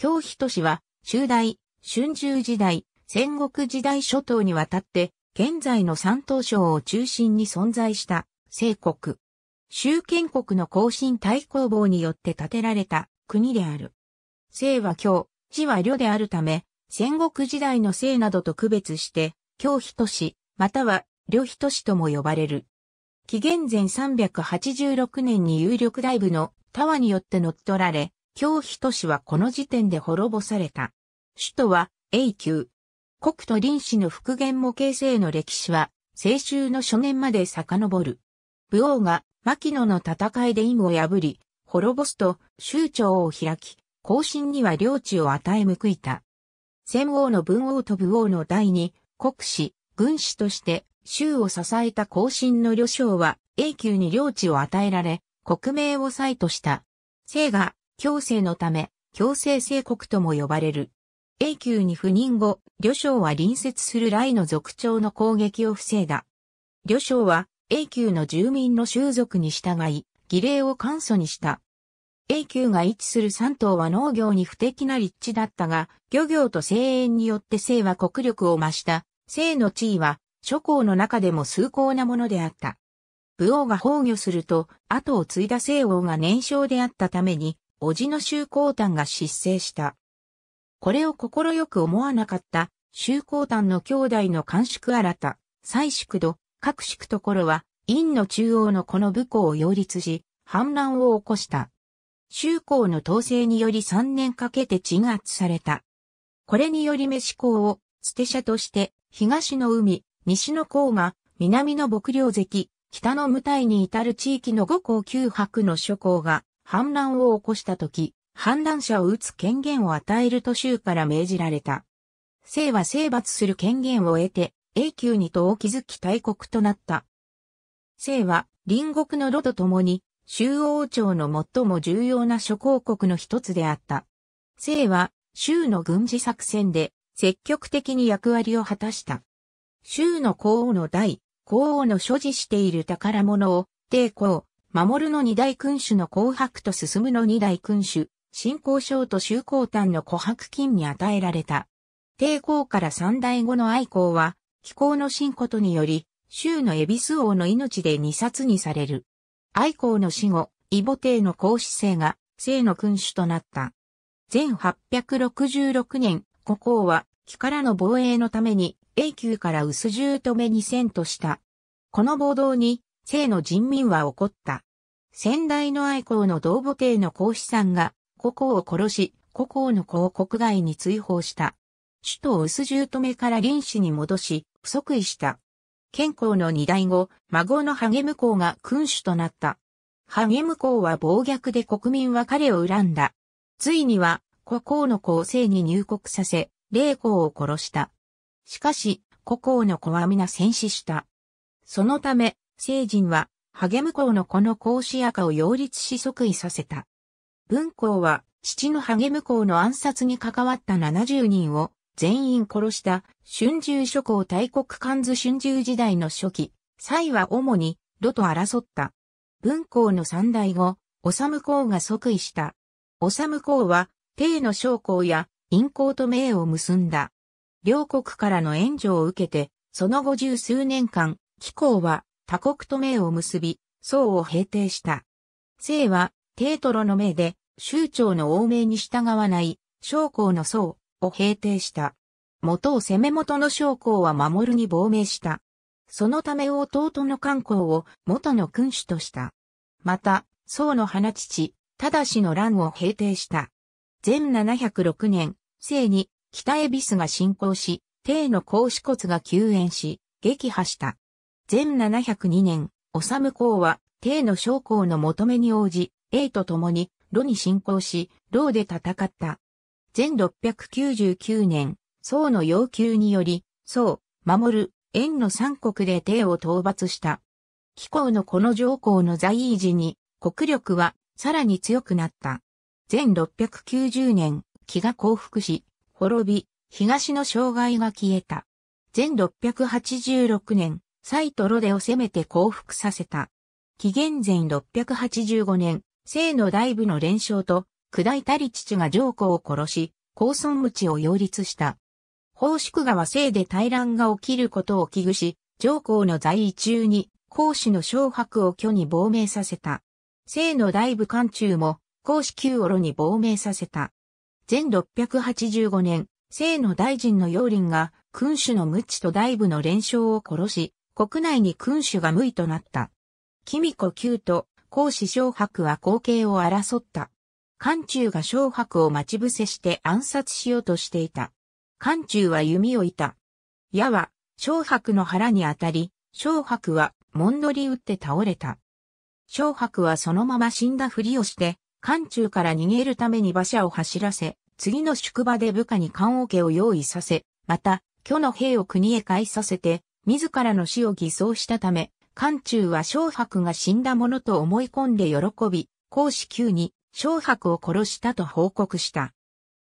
京都市は、中代、春秋時代、戦国時代諸島にわたって、現在の三島省を中心に存在した、聖国。周建国の後進対抗棒によって建てられた国である。聖は京、地は旅であるため、戦国時代の聖などと区別して、京都市、または旅都市とも呼ばれる。紀元前386年に有力大部のタワによって乗っ取られ、京日都市はこの時点で滅ぼされた。首都は永久。国と林氏の復元模型性の歴史は、青春の初年まで遡る。武王が牧野の戦いで陰を破り、滅ぼすと州庁を開き、後進には領地を与え報いた。戦王の文王と武王の第二、国史、軍師として州を支えた後進の旅将は永久に領地を与えられ、国名を祭とした。聖が強制のため、強制聖国とも呼ばれる。永久に赴任後、旅将は隣接する雷の族長の攻撃を防いだ。旅将は永久の住民の習俗に従い、儀礼を簡素にした。永久が位置する三島は農業に不適な立地だったが、漁業と声援によって生は国力を増した、生の地位は諸侯の中でも崇高なものであった。武王が崩御すると、後を継いだ聖王が年少であったために、叔父の周光丹が失政した。これを心よく思わなかった周光丹の兄弟の官宿新た、祭宿度、各宿ところは、院の中央のこの武功を擁立し、反乱を起こした。周公の統制により3年かけて鎮圧された。これにより飯公を捨て者として東の海、西の甲が南の牧領関、北の無体に至る地域の五甲九白の諸公が反乱を起こした時、反乱者を撃つ権限を与えると州から命じられた。姓は征伐する権限を得て、永久に党を築き大国となった。姓は、隣国のロと共に、州王朝の最も重要な諸公国の一つであった。姓は、州の軍事作戦で、積極的に役割を果たした。州の皇王の代、皇王の所持している宝物を、帝皇、守の二大君主の紅白と進むの二大君主、新皇将と周行丹の琥珀金に与えられた。帝皇から三代後の愛皇は、気候の新ことにより、州の恵比寿王の命で二冊にされる。愛皇の死後、異母帝の皇子姓が、聖の君主となった。1866年、古皇は、木からの防衛のために、永久から薄重止めに遷とした。この暴動に、生の人民は怒った。先代の愛好の同母帝の孔子さんが、故郷を殺し、故郷の子を国外に追放した。首都を薄重止めから臨死に戻し、不足位した。健康の二代後、孫のハゲムが君主となった。ハゲムは暴虐で国民は彼を恨んだ。ついには、故郷の子を生に入国させ、霊公を殺した。しかし、故郷の子は皆戦死した。そのため、聖人は、励む公のこの孔子赤を擁立し即位させた。文公は、父の励む公の暗殺に関わった70人を全員殺した春秋諸侯大国漢図春秋時代の初期、蔡は主に、炉と争った。文公の三代後、治公が即位した。治公は、帝の将校や、陰公と名を結んだ。両国からの援助を受けて、その後十数年間、貴公は、他国と名を結び、僧を平定した。姓は、テートロの名で、州長の王名に従わない、将校の僧を平定した。元を攻め元の将校は守るに亡命した。そのため弟の観光を元の君主とした。また、宋の花父、ただしの乱を平定した。全706年、姓に北恵比寿が進行し、帝の孔子骨が救援し、撃破した。前702年、オサム公は、帝の将校の求めに応じ、英と共に、ロに侵攻し、ロで戦った。全699年、宋の要求により、宋、守る、円の三国で帝を討伐した。貴公のこの上皇の在位時に、国力はさらに強くなった。全690年、気が降伏し、滅び、東の障害が消えた。全686年、サイトロデを攻めて降伏させた。紀元前685年、聖の大部の連勝と、砕いたり父が上皇を殺し、高孫無知を擁立した。宝宿川聖で大乱が起きることを危惧し、上皇の在位中に、孔子の昇白を虚に亡命させた。聖の大部官中も、孔子旧オロに亡命させた。前685年、聖の大臣の楊林が、君主の無知と大部の連勝を殺し、国内に君主が無位となった。公子宮と孔子昌白は後継を争った。漢中が昌白を待ち伏せして暗殺しようとしていた。漢中は弓を射た。矢は昌白の腹に当たり、昌白はもんどり打って倒れた。昌白はそのまま死んだふりをして、漢中から逃げるために馬車を走らせ、次の宿場で部下に漢王家を用意させ、また、巨の兵を国へ帰させて、自らの死を偽装したため、漢中は小白が死んだものと思い込んで喜び、孔子宮に小白を殺したと報告した。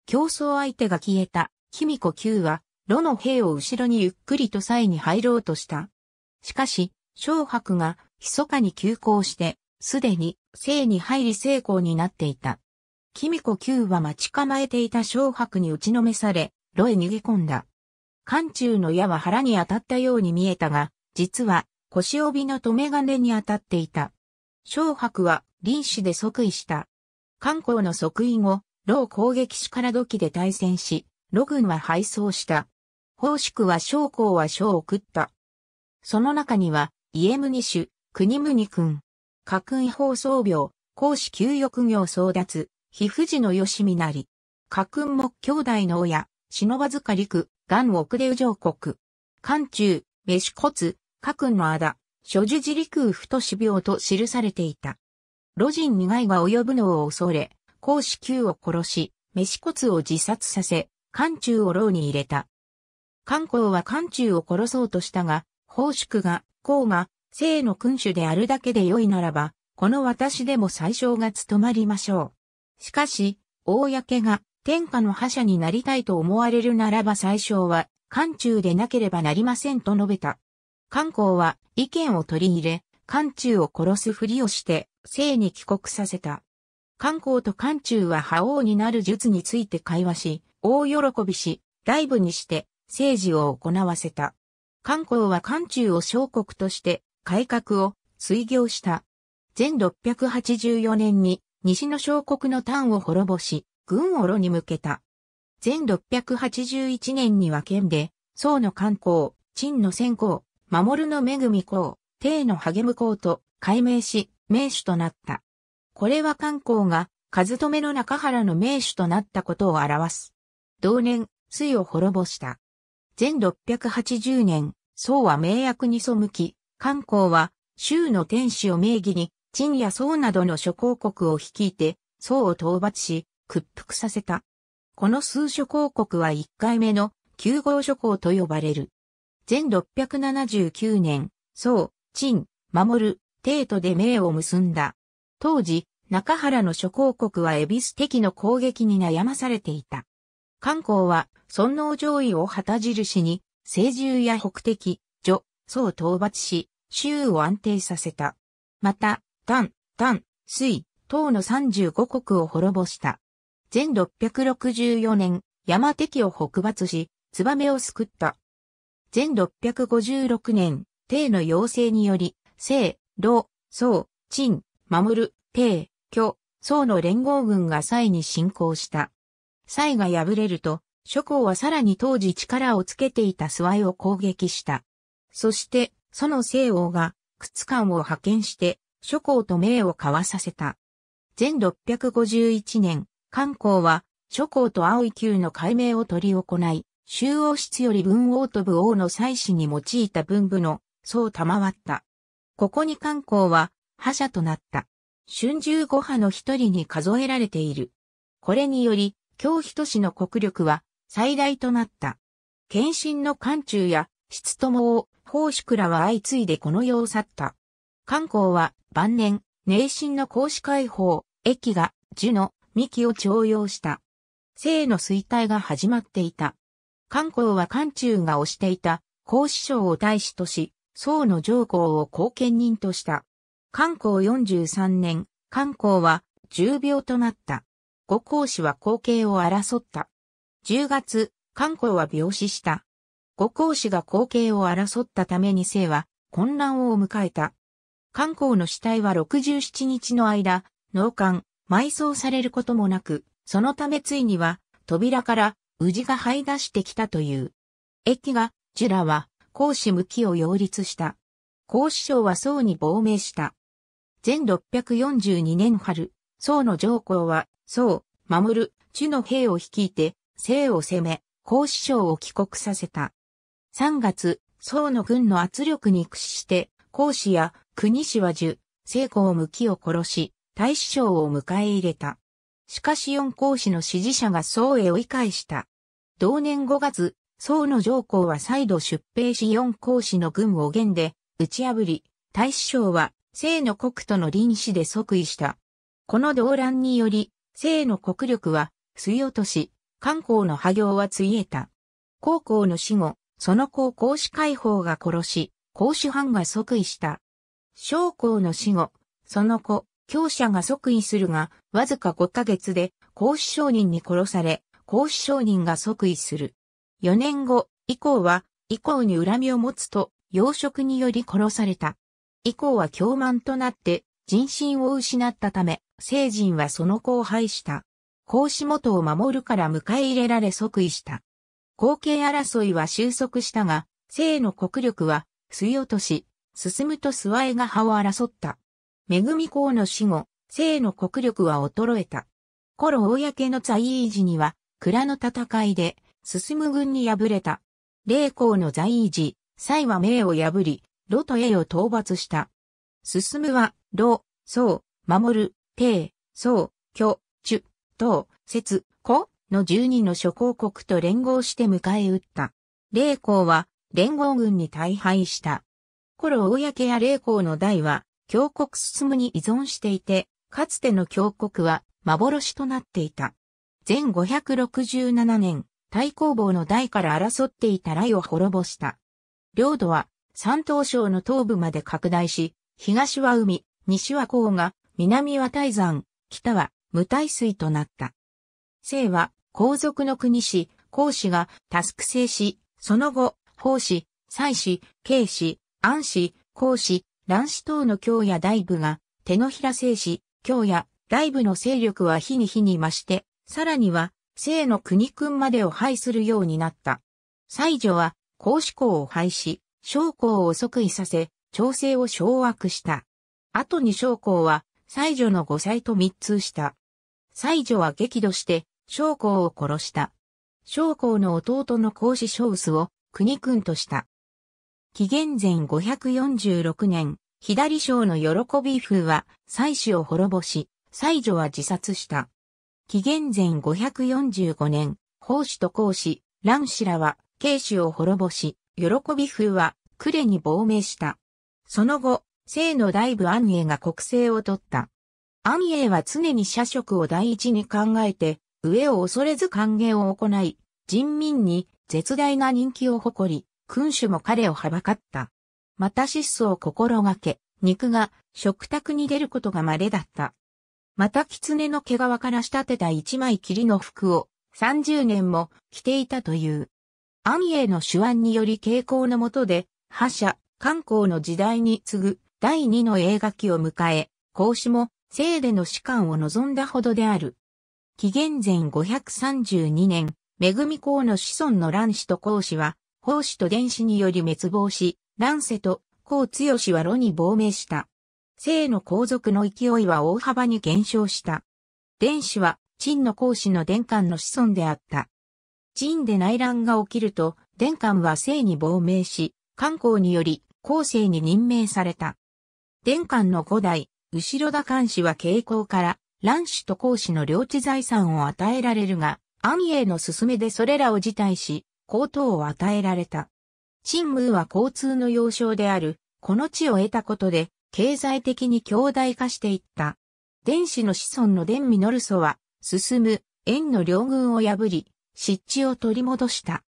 競争相手が消えた、卑弥呼宮は、炉の兵を後ろにゆっくりと際に入ろうとした。しかし、小白が、密かに急行して、すでに、生に入り成功になっていた。卑弥呼宮は待ち構えていた小白に打ちのめされ、炉へ逃げ込んだ。冠中の矢は腹に当たったように見えたが、実は腰帯の留め金に当たっていた。小白は臨死で即位した。漢光の即位後、老攻撃士から土器で対戦し、路軍は敗走した。法宿は将校は将を送った。その中には、家二主、国二君、家訓法送病、公子給欲業争奪、非富士の吉見なり。家訓も兄弟の親、忍ばずかりく、元奥で宇上国。漢中、飯骨、ンのあだ、諸樹自陸と死病と記されていた。路人に害が及ぶのを恐れ、孔子宮を殺し、飯骨を自殺させ、漢中を牢に入れた。漢公は漢中を殺そうとしたが、宝宿が、孔が、生の君主であるだけで良いならば、この私でも最小が務まりましょう。しかし、公が、天下の覇者になりたいと思われるならば最小は、漢中でなければなりませんと述べた。漢公は意見を取り入れ、漢中を殺すふりをして、生に帰国させた。漢公と漢中は覇王になる術について会話し、大喜びし、大部にして、政治を行わせた。漢公は漢中を小国として、改革を遂行した。全684年に、西の小国の丹を滅ぼし、軍をろに向けた。全681年には県で、宋の観光、陳の先行、守の恵み公、帝の励む公と改名し、名手となった。これは観光が、数留の中原の名手となったことを表す。同年、水を滅ぼした。全680年、宋は名役に背き、観光は、州の天使を名義に、陳や宋などの諸公国を率いて、宋を討伐し、屈服させた。この数諸公国は1回目の9号諸公と呼ばれる。全679年、宋、陳、守、帝都で名を結んだ。当時、中原の諸公国は恵比寿敵の攻撃に悩まされていた。漢光は、尊王上位を旗印に、政獣や北敵、女、宋討伐し、州を安定させた。また、丹、丹、水、唐の35国を滅ぼした。1664年、山敵を北伐し、燕を救った。1656年、帝の要請により、聖、老、宋、陳、守、る、帝、巨、宋の連合軍が蔡に侵攻した。蔡が敗れると、諸侯はさらに当時力をつけていた諏訪を攻撃した。そして、その西王が、屈官を派遣して、諸侯と名を交わさせた。1651年、漢光は、諸侯と青い球の解明を執り行い、周王室より文王と武王の祭祀に用いた文武の、そう賜った。ここに漢光は、覇者となった。春秋五派の一人に数えられている。これにより、京人氏の国力は、最大となった。献身の漢中や、質友を、奉宿らは相次いでこの世を去った。漢光は、晩年、内心の孔子解放、駅が、樹の、幹を徴用した。性の衰退が始まっていた。漢光は漢中が推していた、孔子賞を大使とし、宋の上皇を後見人とした。漢公43年、漢光は重病となった。五孔子は後継を争った。10月、漢光は病死した。五孔子が後継を争ったために姓は混乱を迎えた。漢光の死体は67日の間、農館、埋葬されることもなく、そのためついには、扉から、宇治が這い出してきたという。駅が、ジュラは、孔子無期を擁立した。孔子省は宋に亡命した。1642年春、宋の上皇は、宋、守、る、朱の兵を率いて、姓を攻め、孔子省を帰国させた。3月、宋の軍の圧力に屈して、孔子や国氏は樹、成公無期を殺し、大師匠を迎え入れた。しかし四皇子の支持者が宋へ追い返した。同年5月、宋の上皇は再度出兵し四皇子の軍を元で打ち破り、大師匠は聖の国との臨死で即位した。この動乱により、聖の国力は、い落とし、漢光の破行はついえた。高校の死後、その後孔子解放が殺し、孔子藩が即位した。将校の死後、その後、強者が即位するが、わずか5ヶ月で、孔子商人に殺され、孔子商人が即位する。4年後、以降は、以降に恨みを持つと、養殖により殺された。以降は凶慢となって、人心を失ったため、聖人はその子を廃した。孔子元を守るから迎え入れられ即位した。後継争いは収束したが、聖の国力は、い落とし、進むと諏訪江が葉を争った。恵公の死後、生の国力は衰えた。頃公の在位時には、蔵の戦いで、進む軍に敗れた。霊公の在位時、蔡は命を破り、炉と栄を討伐した。進むは、炉、宋、守る、帝、宋、巨、中、東、節、古の十人の諸公国と連合して迎え撃った。霊公は、連合軍に大敗した。頃公や霊公の代は、峡谷進むに依存していて、かつての峡谷は幻となっていた。前567年、太公望の代から争っていた雷を滅ぼした。領土は山東省の東部まで拡大し、東は海、西は黄河、南は大山、北は無大水となった。姓は皇族の国氏、皇氏がタスク制し、その後、法氏、祭氏、慶氏、安氏、皇氏、乱死等の京や大部が、手のひら聖子、京や大部の勢力は日に日に増して、さらには、聖の国君までを廃するようになった。西女は、孔子校を廃し、将校を即位させ、調整を掌握した。後に将校は、西女の五歳と密通した。西女は激怒して、将校を殺した。将校の弟の孔子将薄を、国君とした。紀元前546年、左将の喜び風は、妻子を滅ぼし、妻女は自殺した。紀元前545年、法師と孔子、乱子らは、慶子を滅ぼし、喜び風は、呉に亡命した。その後、聖の大部安永が国政を取った。安永は常に社職を第一に考えて、上を恐れず歓迎を行い、人民に絶大な人気を誇り、君主も彼をはばかった。また質素を心がけ、肉が食卓に出ることが稀だった。また狐の毛皮から仕立てた一枚りの服を30年も着ていたという。安永の手腕により傾向の下で、覇者、観光の時代に次ぐ第二の映画期を迎え、孔子も聖での士官を望んだほどである。紀元前532年、恵み公の子孫の乱子と孔子は、胞子と電子により滅亡し、乱世と高強は炉に亡命した。性の皇族の勢いは大幅に減少した。電子は、陳の孔子の伝官の子孫であった。陳で内乱が起きると、伝官は性に亡命し、官公により、後世に任命された。伝官の五代、後田官氏は傾向から、乱氏と孔子の領地財産を与えられるが、安永の勧めでそれらを辞退し、皇等を与えられた。陳武は交通の要衝である、この地を得たことで、経済的に強大化していった。電子の子孫の伝実祖は、進む、縁の両軍を破り、湿地を取り戻した。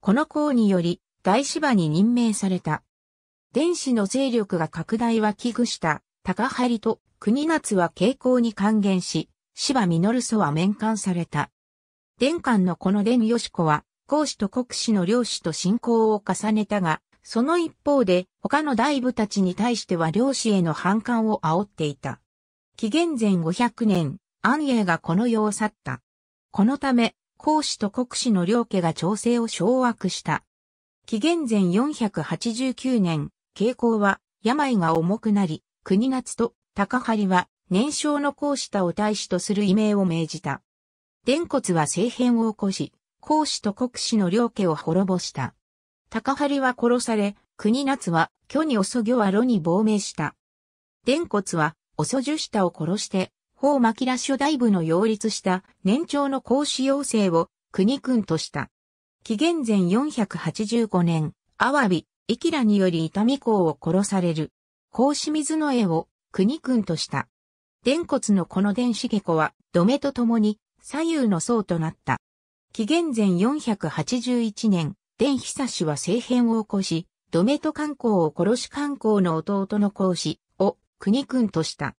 この功により、大芝に任命された。電子の勢力が拡大は危惧した、高張と国夏は傾向に還元し、芝実祖は面官された。伝官のこの伝義子は、孔子と国子の領主と信仰を重ねたが、その一方で他の大部たちに対しては領主への反感を煽っていた。紀元前500年、安永がこの世を去った。このため、孔子と国子の両家が調整を掌握した。紀元前489年、慶光は病が重くなり、国夏と高張は年少の孔子たを大使とする異名を命じた。伝骨は政変を起こし、孔子と国子の両家を滅ぼした。高張は殺され、国夏は、巨に遅魚行は炉に亡命した。伝骨は、遅そ樹下を殺して、法巻ら諸大部の擁立した年長の孔子要請を国君とした。紀元前485年、アワビ、イキラにより痛み公を殺される。孔子水の絵を国君とした。伝骨のこの伝子下子は、土目と共に左右の僧となった。紀元前481年、伝久氏は政変を起こし、ドメト観光を殺し観光の弟の孔子を国君とした。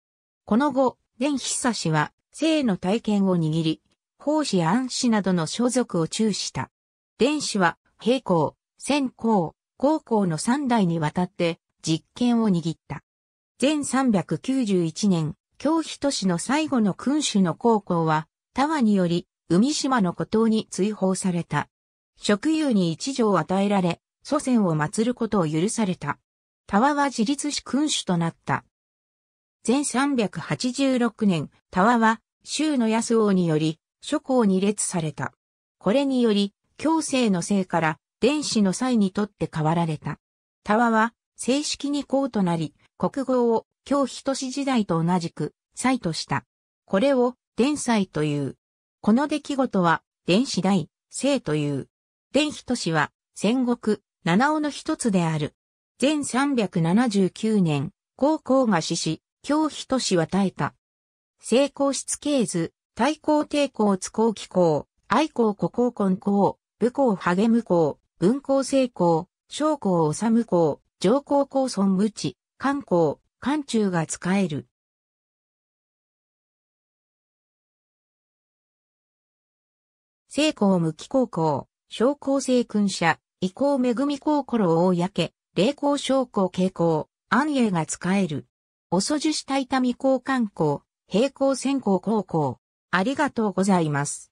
この後、伝久氏は生の体験を握り、孔子安氏などの所属を中した。伝氏は平行、先行、高校の三代にわたって実権を握った。前391年、京都市の最後の君主の高校は、タワにより海島の孤島に追放された。職有に一条与えられ、祖先を祀ることを許された。タワは自立し君主となった。全386年、タワは、州の安王により、諸侯に列された。これにより、強制のせいから、伝子の際にとって変わられた。タワは、正式に公となり、国語を、京人志時代と同じく、祭とした。これを、伝祭という。この出来事は、電子大、生という。子人氏は、戦国、七尾の一つである。全379年、高校が死し、京人氏は耐えた。成功室経図、対抗抵抗津工機構、愛好古校根校、武校励む校、文校成功、将校治む校、上皇公孫無知、官校、官中が使える。聖光無期高校、商工聖君社、移行恵み高校大焼霊光昇降傾向、安永が使える。おそじした痛み交換校、平行専攻高校。ありがとうございます。